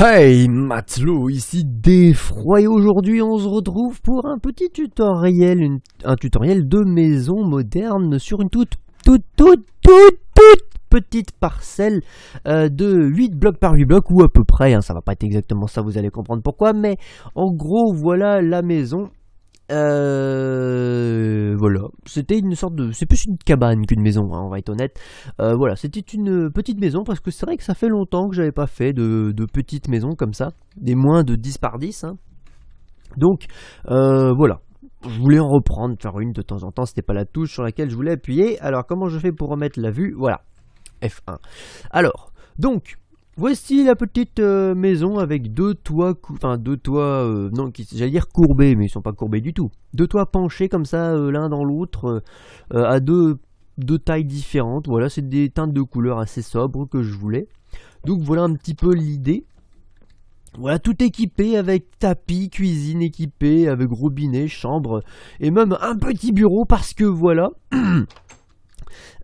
Hey Matelot, ici Défroy et aujourd'hui on se retrouve pour un petit tutoriel, un tutoriel de maison moderne sur une toute, toute, toute, toute, toute petite parcelle euh, de 8 blocs par 8 blocs ou à peu près, hein. ça va pas être exactement ça, vous allez comprendre pourquoi, mais en gros voilà la maison euh, voilà, c'était une sorte de, c'est plus une cabane qu'une maison, hein, on va être honnête. Euh, voilà, c'était une petite maison parce que c'est vrai que ça fait longtemps que j'avais pas fait de, de petites maisons comme ça, des moins de 10 par 10. Hein. Donc euh, voilà, je voulais en reprendre, faire une de temps en temps, c'était pas la touche sur laquelle je voulais appuyer. Alors comment je fais pour remettre la vue Voilà, F1. Alors, donc Voici la petite euh, maison avec deux toits, enfin deux toits, euh, non, j'allais dire courbés, mais ils sont pas courbés du tout. Deux toits penchés comme ça, euh, l'un dans l'autre, à deux, deux, tailles différentes. Voilà, c'est des teintes de couleurs assez sobres que je voulais. Donc voilà un petit peu l'idée. Voilà, tout équipé avec tapis, cuisine équipée, avec robinet, chambre, et même un petit bureau parce que voilà.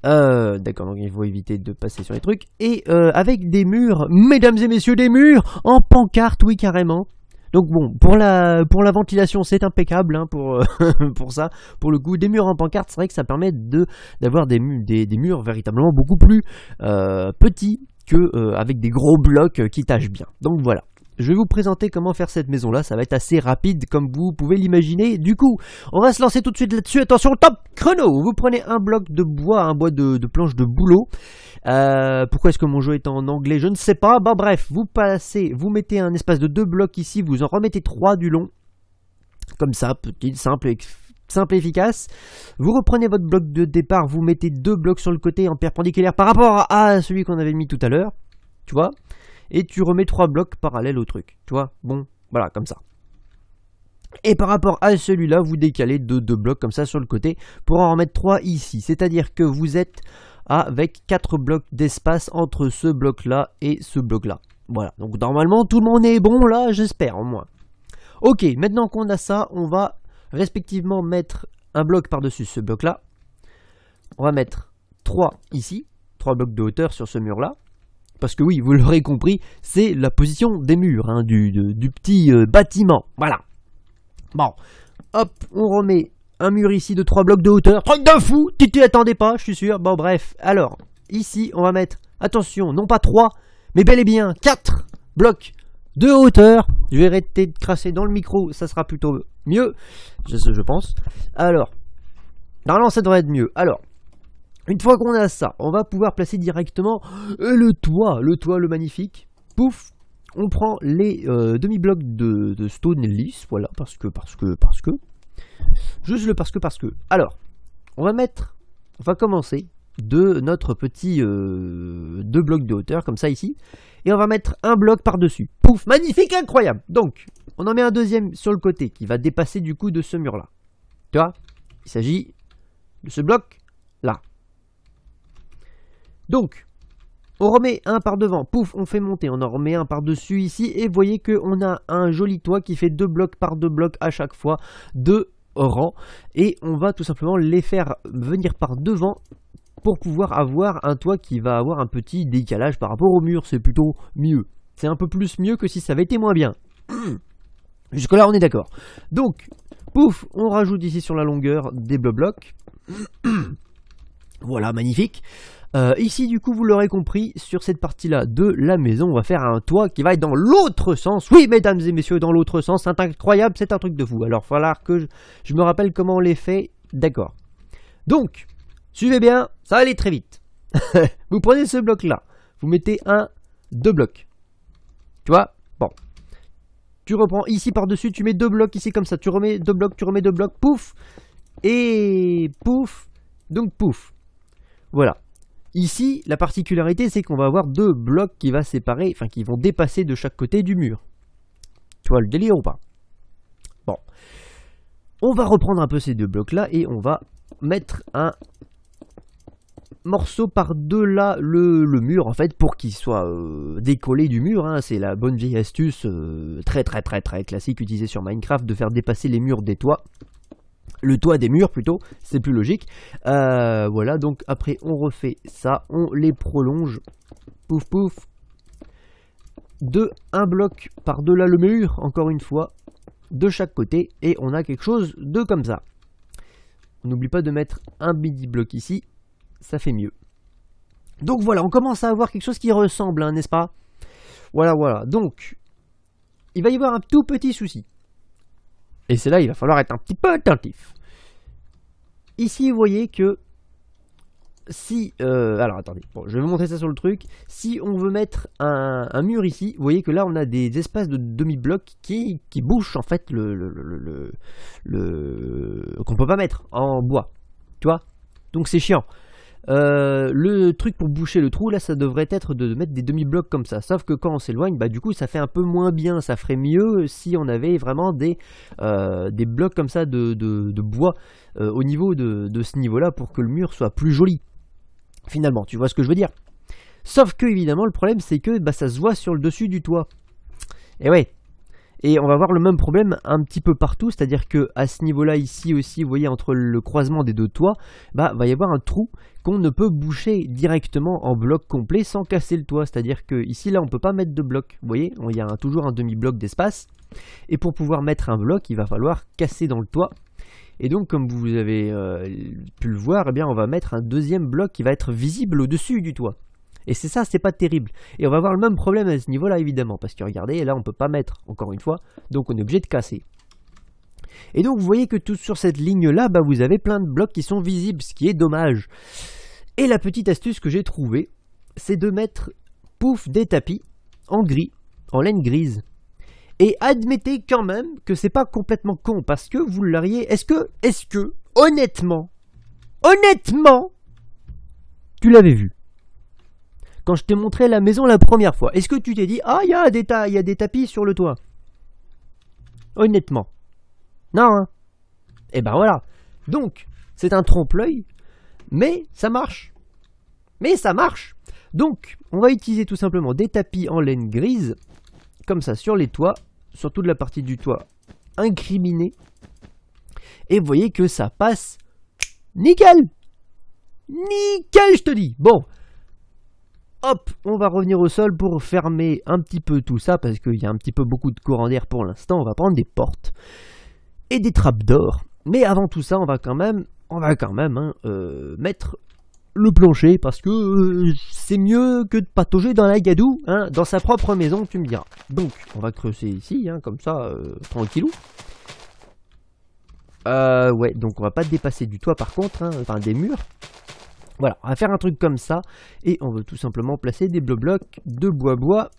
Euh, d'accord, donc il faut éviter de passer sur les trucs. Et euh, avec des murs, mesdames et messieurs, des murs en pancarte, oui carrément. Donc bon, pour la, pour la ventilation, c'est impeccable hein, pour, euh, pour ça. Pour le coup, des murs en pancarte, c'est vrai que ça permet d'avoir des, des, murs véritablement beaucoup plus petits que avec des gros blocs qui tâchent bien. Donc voilà. Je vais vous présenter comment faire cette maison-là, ça va être assez rapide comme vous pouvez l'imaginer. Du coup, on va se lancer tout de suite là-dessus. Attention, top chrono Vous prenez un bloc de bois, un bois de, planche de boulot. Euh, pourquoi est-ce que mon jeu est en anglais Je ne sais pas. Bah bref, vous passez, vous mettez un espace de deux blocs ici, vous en remettez trois du long. Comme ça, petit, simple, et simple et efficace. Vous reprenez votre bloc de départ, vous mettez deux blocs sur le côté en perpendiculaire par rapport à celui qu'on avait mis tout à l'heure. Tu vois et tu remets trois blocs parallèles au truc. Tu vois Bon, voilà, comme ça. Et par rapport à celui-là, vous décalez de deux, blocs comme ça sur le côté pour en remettre trois ici. C'est-à-dire que vous êtes avec quatre blocs d'espace entre ce bloc-là et ce bloc-là. Voilà, donc normalement tout le monde est bon là, j'espère au moins. Ok, maintenant qu'on a ça, on va respectivement mettre un bloc par-dessus ce bloc-là. On va mettre 3 ici, 3 blocs de hauteur sur ce mur-là. Parce que oui, vous l'aurez compris, c'est la position des murs, hein, du, petit euh, bâtiment. Voilà. Bon, hop, on remet un mur ici de 3 blocs de hauteur. Truc de fou Tu t'y attendais pas, je suis sûr. Bon, bref. Alors, ici, on va mettre, attention, non pas 3, mais bel et bien 4 blocs de hauteur. Je vais arrêter de crasser dans le micro, ça sera plutôt mieux, je, je pense. Alors, non, ça devrait être mieux. Alors, une fois qu'on a ça, on va pouvoir placer directement euh, le toit, le toit le magnifique. Pouf, on prend les euh, demi-blocs de, de, stone lisse, voilà, parce que, parce que, parce que. Juste le parce que, parce que. Alors, on va mettre, on va commencer de notre petit euh, deux blocs de hauteur, comme ça ici, et on va mettre un bloc par-dessus. Pouf, magnifique, incroyable Donc, on en met un deuxième sur le côté, qui va dépasser du coup de ce mur-là. Tu vois Il s'agit de ce bloc donc, on remet un par devant, pouf, on fait monter, on en remet un par-dessus ici, et voyez qu'on a un joli toit qui fait deux blocs par deux blocs à chaque fois, de rang, et on va tout simplement les faire venir par devant pour pouvoir avoir un toit qui va avoir un petit décalage par rapport au mur, c'est plutôt mieux. C'est un peu plus mieux que si ça avait été moins bien. Jusque là on est d'accord. Donc, pouf, on rajoute ici sur la longueur des bleus blocs. voilà, magnifique. Euh, ici, du coup, vous l'aurez compris, sur cette partie-là de la maison, on va faire un toit qui va être dans l'autre sens. Oui, mesdames et messieurs, dans l'autre sens. C'est incroyable, c'est un truc de fou. Alors, falloir que je, je me rappelle comment on les fait. D'accord. Donc, suivez bien, ça va aller très vite. vous prenez ce bloc-là, vous mettez un, deux blocs. Tu vois Bon. Tu reprends ici par-dessus, tu mets deux blocs ici comme ça. Tu remets deux blocs, tu remets deux blocs, pouf. Et pouf. Donc, pouf. Voilà. Ici, la particularité, c'est qu'on va avoir deux blocs qui, va séparer, enfin, qui vont dépasser de chaque côté du mur. Tu vois le délire ou pas Bon. On va reprendre un peu ces deux blocs-là et on va mettre un morceau par-delà le, mur, en fait, pour qu'il soit euh, décollé du mur. Hein. C'est la bonne vieille astuce euh, très très très très classique utilisée sur Minecraft de faire dépasser les murs des toits le toit des murs plutôt, c'est plus logique. Euh, voilà, donc après on refait ça, on les prolonge, pouf pouf, de un bloc par-delà le mur, encore une fois, de chaque côté, et on a quelque chose de comme ça. On N'oublie pas de mettre un bidi bloc ici, ça fait mieux. Donc voilà, on commence à avoir quelque chose qui ressemble, hein, n'est-ce pas Voilà, voilà, donc, il va y avoir un tout petit souci. Et c'est là il va falloir être un petit peu attentif. Ici, vous voyez que si... Euh, alors, attendez, bon, je vais vous montrer ça sur le truc. Si on veut mettre un, mur ici, vous voyez que là, on a des espaces de demi blocs qui, qui bouchent, en fait, le... le, le, le qu'on peut pas mettre en bois. Tu vois Donc, c'est chiant. Euh, le truc pour boucher le trou, là, ça devrait être de mettre des demi-blocs comme ça. Sauf que quand on s'éloigne, bah, du coup, ça fait un peu moins bien. Ça ferait mieux si on avait vraiment des, euh, des blocs comme ça de, bois euh, au niveau de, de ce niveau-là pour que le mur soit plus joli. Finalement, tu vois ce que je veux dire Sauf que, évidemment, le problème, c'est que bah, ça se voit sur le dessus du toit. Et eh ouais, et on va voir le même problème un petit peu partout, c'est-à-dire que à ce niveau-là, ici aussi, vous voyez, entre le croisement des deux toits, bah, va y avoir un trou qu'on ne peut boucher directement en bloc complet sans casser le toit. C'est-à-dire que ici, là, on ne peut pas mettre de bloc. Vous voyez, il y a toujours un demi-bloc d'espace. Et pour pouvoir mettre un bloc, il va falloir casser dans le toit. Et donc, comme vous avez euh, pu le voir, eh bien, on va mettre un deuxième bloc qui va être visible au-dessus du toit. Et c'est ça, c'est pas terrible. Et on va avoir le même problème à ce niveau-là, évidemment, parce que regardez, là on peut pas mettre, encore une fois, donc on est obligé de casser. Et donc vous voyez que tout sur cette ligne-là, bah, vous avez plein de blocs qui sont visibles, ce qui est dommage. Et la petite astuce que j'ai trouvée, c'est de mettre, pouf, des tapis en gris, en laine grise. Et admettez quand même que c'est pas complètement con, parce que vous l'auriez... Est-ce que, est-ce que, honnêtement, honnêtement, tu l'avais vu quand je t'ai montré la maison la première fois, est-ce que tu t'es dit Ah, il y, a des tapis sur le toit Honnêtement. Non, hein Et eh ben voilà. Donc, c'est un trompe-l'œil, mais ça marche. Mais ça marche Donc, on va utiliser tout simplement des tapis en laine grise, comme ça, sur les toits, sur toute la partie du toit incriminée. Et vous voyez que ça passe nickel Nickel, je te dis Bon, Hop, on va revenir au sol pour fermer un petit peu tout ça, parce qu'il y a un petit peu beaucoup de courant d'air pour l'instant. On va prendre des portes et des trappes d'or. Mais avant tout ça, on va quand même, on va quand même hein, euh, mettre le plancher, parce que euh, c'est mieux que de patauger dans la gadoue, hein, dans sa propre maison, tu me diras. Donc, on va creuser ici, hein, comme ça, euh, tranquillou. Euh, ouais, donc on va pas dépasser du toit par contre, enfin des murs. Voilà, on va faire un truc comme ça, et on veut tout simplement placer des blocs de bois-bois.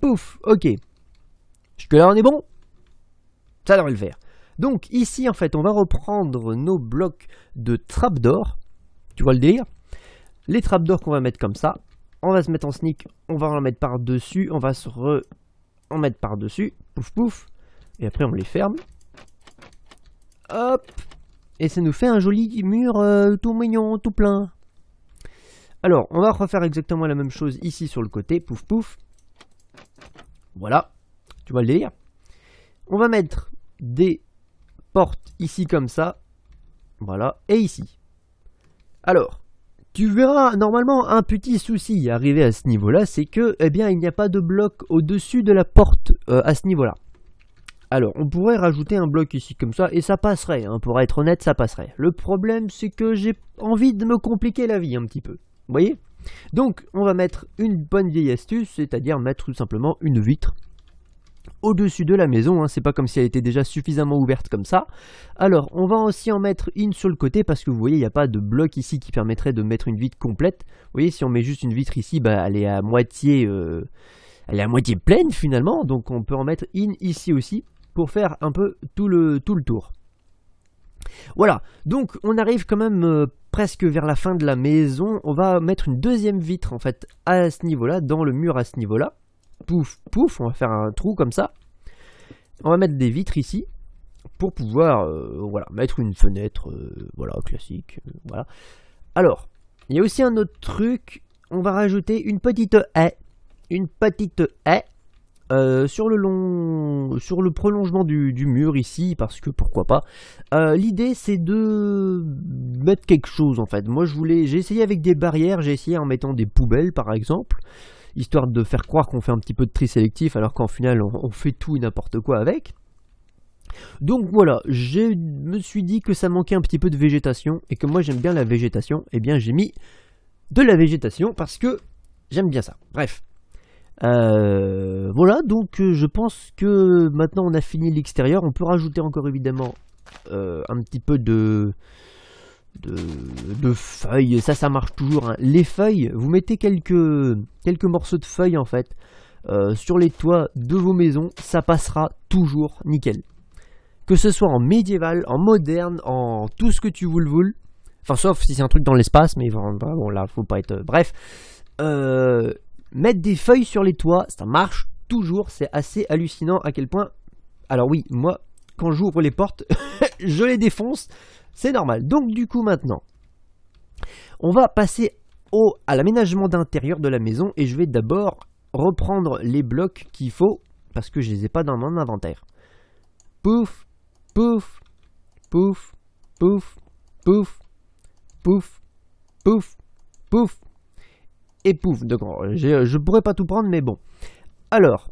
Pouf, ok. Jusque-là, on est bon Ça devrait le faire. Donc ici, en fait, on va reprendre nos blocs de d'or. Tu vois le délire Les d'or qu'on va mettre comme ça. On va se mettre en sneak, on va en mettre par-dessus, on va se re... en mettre par-dessus. Pouf, pouf. Et après, on les ferme. Hop, et ça nous fait un joli mur euh, tout mignon, tout plein. Alors, on va refaire exactement la même chose ici sur le côté. Pouf pouf. Voilà. Tu vois le délire. On va mettre des portes ici comme ça. Voilà. Et ici. Alors, tu verras normalement un petit souci arrivé à ce niveau-là, c'est que, eh bien, il n'y a pas de bloc au-dessus de la porte euh, à ce niveau-là. Alors, on pourrait rajouter un bloc ici comme ça, et ça passerait, hein, pour être honnête, ça passerait. Le problème, c'est que j'ai envie de me compliquer la vie un petit peu. Vous voyez Donc, on va mettre une bonne vieille astuce, c'est-à-dire mettre tout simplement une vitre au-dessus de la maison, hein. c'est pas comme si elle était déjà suffisamment ouverte comme ça. Alors, on va aussi en mettre une sur le côté, parce que vous voyez, il n'y a pas de bloc ici qui permettrait de mettre une vitre complète. Vous voyez, si on met juste une vitre ici, bah, elle est à moitié... Euh, elle est à moitié pleine finalement, donc on peut en mettre une ici aussi pour faire un peu tout le, tout le tour. Voilà, donc on arrive quand même euh, presque vers la fin de la maison. On va mettre une deuxième vitre en fait à ce niveau-là, dans le mur à ce niveau-là. Pouf, pouf, on va faire un trou comme ça. On va mettre des vitres ici pour pouvoir euh, voilà, mettre une fenêtre euh, voilà, classique. voilà. Alors, il y a aussi un autre truc. On va rajouter une petite haie. Une petite haie euh, sur, le long, sur le prolongement du, mur ici, parce que pourquoi pas. Euh, l'idée c'est de mettre quelque chose en fait. Moi je voulais, j'ai essayé avec des barrières, j'ai essayé en mettant des poubelles par exemple, histoire de faire croire qu'on fait un petit peu de tri sélectif alors qu'en final on, fait tout et n'importe quoi avec. Donc voilà, je me suis dit que ça manquait un petit peu de végétation et que moi j'aime bien la végétation, et eh bien j'ai mis de la végétation parce que j'aime bien ça. Bref. Euh, voilà, donc euh, je pense que maintenant on a fini l'extérieur. On peut rajouter encore évidemment euh, un petit peu de, de, feuilles. Ça, ça marche toujours. Hein. Les feuilles, vous mettez quelques, quelques morceaux de feuilles en fait sur les toits de vos maisons. Ça passera toujours nickel. Que ce soit en médiéval, en moderne, en tout ce que tu vous le voules. Enfin, sauf si c'est un truc dans l'espace, mais bon, là, faut pas être. Bref. Mettre des feuilles sur les toits, ça marche toujours, c'est assez hallucinant à quel point... Alors oui, moi, quand j'ouvre les portes, je les défonce, c'est normal. Donc du coup maintenant, on va passer au, à l'aménagement d'intérieur de la maison et je vais d'abord reprendre les blocs qu'il faut parce que je les ai pas dans mon inventaire. Pouf, pouf, pouf, pouf, pouf, pouf, pouf, pouf, et pouf, de euh, Je pourrais pas tout prendre, mais bon. Alors,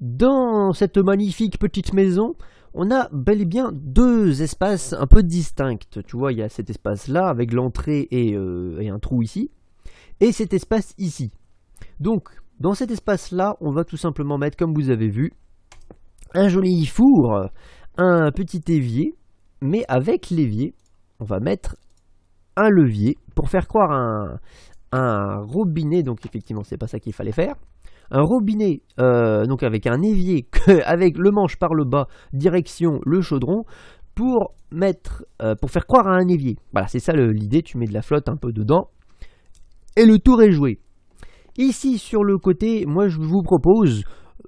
dans cette magnifique petite maison, on a bel et bien deux espaces un peu distincts. Tu vois, il y a cet espace-là avec l'entrée et, euh, et un trou ici, et cet espace ici. Donc, dans cet espace-là, on va tout simplement mettre, comme vous avez vu, un joli four, un petit évier, mais avec l'évier, on va mettre un levier pour faire croire un, un robinet, donc effectivement c'est pas ça qu'il fallait faire. Un robinet, euh, donc avec un évier, avec le manche par le bas, direction le chaudron, pour mettre, euh, pour faire croire à un évier. Voilà, c'est ça l'idée, tu mets de la flotte un peu dedans, et le tour est joué. Ici sur le côté, moi je vous propose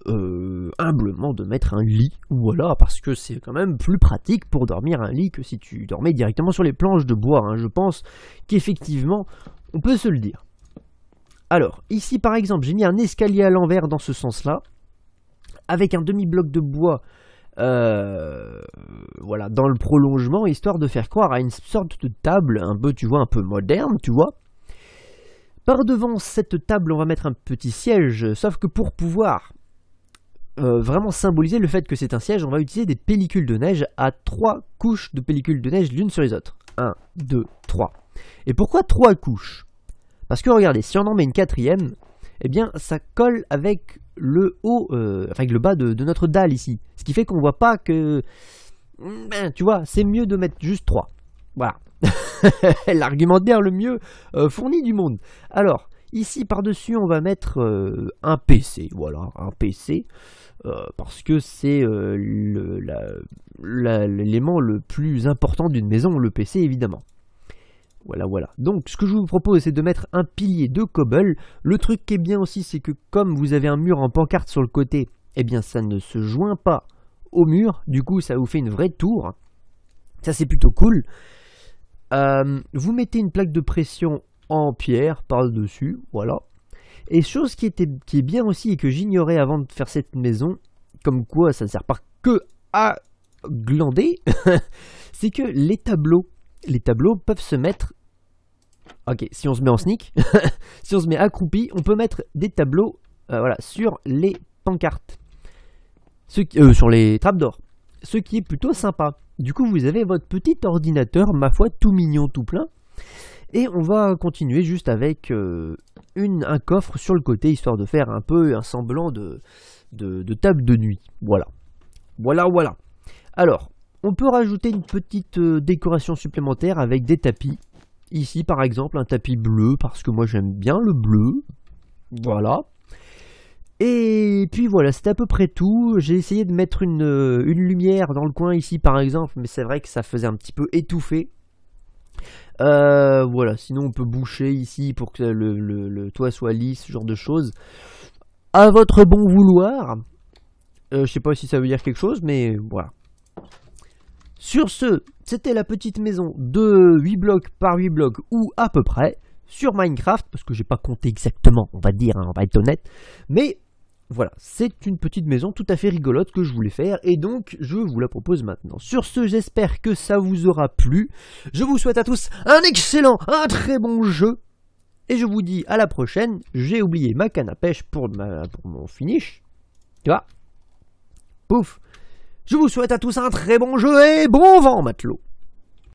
euh, humblement de mettre un lit, voilà, parce que c'est quand même plus pratique pour dormir un lit que si tu dormais directement sur les planches de bois. Hein. Je pense qu'effectivement, on peut se le dire. Alors, ici par exemple, j'ai mis un escalier à l'envers dans ce sens-là, avec un demi-bloc de bois euh, voilà, dans le prolongement, histoire de faire croire à une sorte de table un peu, tu vois, un peu moderne, tu vois. Par devant cette table, on va mettre un petit siège, sauf que pour pouvoir euh, vraiment symboliser le fait que c'est un siège, on va utiliser des pellicules de neige à trois couches de pellicules de neige l'une sur les autres. 1, 2, 3. Et pourquoi trois couches Parce que regardez, si on en met une quatrième, eh bien ça colle avec le haut, euh, avec le bas de, notre dalle ici. Ce qui fait qu'on voit pas que... Mm, ben, tu vois, c'est mieux de mettre juste 3. Voilà. L'argumentaire le mieux euh, fourni du monde. Alors, Ici, par-dessus, on va mettre euh, un PC. Voilà, un PC. Euh, parce que c'est euh, l'élément le plus important d'une maison, le PC évidemment. Voilà, voilà. Donc, ce que je vous propose, c'est de mettre un pilier de cobble. Le truc qui est bien aussi, c'est que comme vous avez un mur en pancarte sur le côté, eh bien, ça ne se joint pas au mur. Du coup, ça vous fait une vraie tour. Ça, c'est plutôt cool. vous mettez une plaque de pression en pierre par-dessus, voilà. Et chose qui, était, qui est bien aussi et que j'ignorais avant de faire cette maison, comme quoi ça ne sert pas que à glander, c'est que les tableaux, les tableaux peuvent se mettre... Ok, si on se met en sneak, si on se met accroupi, on peut mettre des tableaux euh, voilà, sur les pancartes, Ce euh, sur les trappes d'or, ce qui est plutôt sympa. Du coup, vous avez votre petit ordinateur, ma foi, tout mignon, tout plein, et on va continuer juste avec euh, un coffre sur le côté, histoire de faire un peu un semblant de, table de nuit. Voilà. Voilà, voilà. Alors, on peut rajouter une petite euh, décoration supplémentaire avec des tapis. Ici, par exemple, un tapis bleu, parce que moi j'aime bien le bleu. Voilà. Et puis voilà, c'est à peu près tout. J'ai essayé de mettre une, euh, une, lumière dans le coin ici, par exemple, mais c'est vrai que ça faisait un petit peu étouffé. Euh, voilà, sinon on peut boucher ici pour que le, toit soit lisse, ce genre de choses. À votre bon vouloir. Euh, je sais pas si ça veut dire quelque chose, mais voilà. Sur ce, c'était la petite maison de 8 blocs par 8 blocs, ou à peu près, sur Minecraft, parce que j'ai pas compté exactement, on va dire, hein, on va être honnête. Mais voilà, c'est une petite maison tout à fait rigolote que je voulais faire et donc je vous la propose maintenant. Sur ce, j'espère que ça vous aura plu. Je vous souhaite à tous un excellent, un très bon jeu et je vous dis à la prochaine. J'ai oublié ma canne à pêche pour, mon finish. Tu vois Pouf Je vous souhaite à tous un très bon jeu et bon vent, matelot